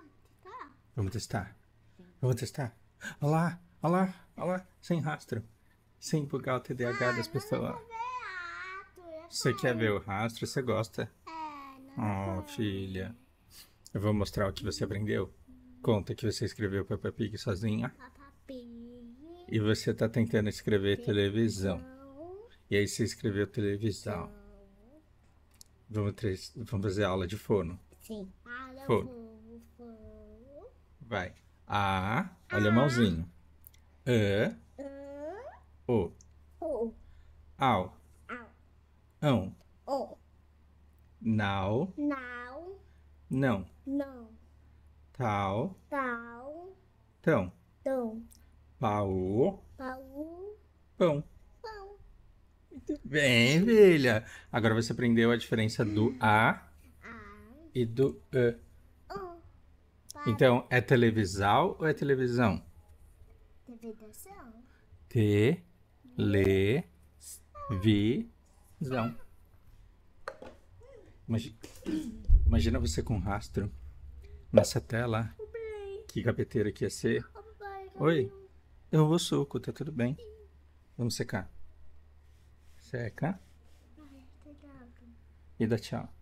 testar. Vamos testar. Vamos testar. Olha lá, olha lá, olha lá. Sem rastro. Sem bugar o TDAH ah, das pessoas. Você quer ver o rastro? Você gosta? É, não. Oh, filha. Eu vou mostrar o que você aprendeu. Conta que você escreveu Peppa Pig sozinha. Peppa Pig. E você tá tentando escrever televisão. E aí você escreveu televisão. Vamos, vamos fazer aula de fono. Sim. Fono. Vai. A. Olha, mãozinho. Ã. O. O. Ao. Ão. O. Now. Now. Não. Não. Tal. Tal. Tão. Tão. Pau. Pau. Pão. Pão. Muito bem, velha Agora você aprendeu a diferença do a, a. e do ã. Então, é televisão ou é televisão? Televisão. Te, le, vi, Imagina, imagina você com um rastro nessa tela. Que gaveteira que ia ser. Oi, eu vou suco, tá tudo bem. Vamos secar. Seca. E dá tchau.